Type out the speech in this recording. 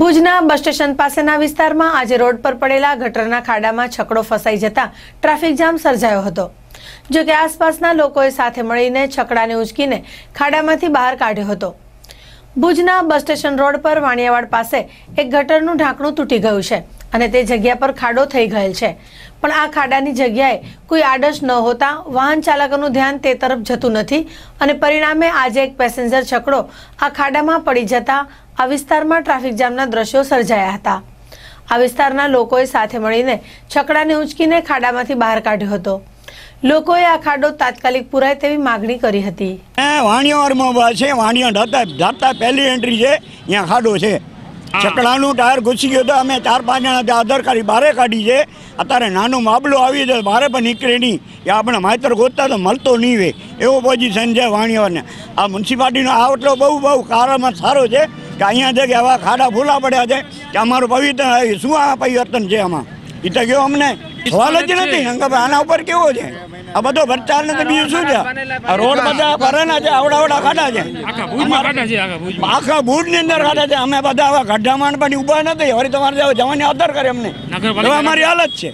ભુજના bus station પાસેના વિસ્તારમાં આજે રોડ પર પડેલા ગટરના ખાડામાં છકડો ફસાઈ જતા ટ્રાફિક જામ સર્જાયો હતો જોકે આસપાસના લોકોએ સાથે મળીને છકડાને ઉંચકીને ખાડામાંથી બહાર કાઢ્યો હતો ભુજના બસ સ્ટેશન રોડ પર વાણિયાવાડ પાસે એક ગટરનું ઢાંકણું તૂટી ગયું છે અને તે જગ્યા પર ખાડો થઈ ગયેલ છે પણ આ ખાડાની જગ્યાએ કોઈ આડશ ન હોતા વાહન ચાલકોનું ધ્યાન તે તરફ જતું નથી અને પરિણામે આજે એક પેસેન્જર છકડો આ ખાડામાં પડી જતા આ વિસ્તારમાં ટ્રાફિક જામના દ્રશ્યો સર્જાયા હતા આ વિસ્તારના લોકોએ સાથે મળીને છકડાને ઉંચકીને ખાડામાંથી બહાર કાઢ્યો હતો લોકોએ આ ખાડો તાત્કાલિક પુરાય તેવી માગણી કરી હતી વાણિયાવાડમાં છે વાણિયાડ હતા જાતા પહેલી એન્ટ્રી છે ત્યાં ખાડો છે ચકડાનું ટાયર ઘૂસી ગયું તો અમે ચાર પાંચ જણા આધાર કાઢી બહાર કાઢી છે અત્યારે નાનો માબલું આવી જાય બહાર પણ નીકળે નહીં એ આપણે માહિતર ગોતતા તો મળતો નહીં વે એવો પોઝિશન છે વાણિયાવાડને આ મ્યુનિસિપાલિટીનો આટલો બહુ બહુ કારામાં સારો છે કે અહીંયા છે કે આવા ખાડા ફૂલા પડ્યા છે કે અમારું પવિત્ર શું આ પરિવર્તન છે આમાં એ તો ગયો અમને સવાલ જ નથી આના ઉપર કેવો છે આ બધો ભરચાર નથી બીજું શું છે રોડ બધા ભરેલા છે આવડાવડા ખાડા છે આખા ભૂજ ની અંદર ખાડા છે અમે બધા આવા ગઢામાં પણ ઉભા નથી હવે તમારે જવાની આદર કરે અમને હવે અમારી હાલત છે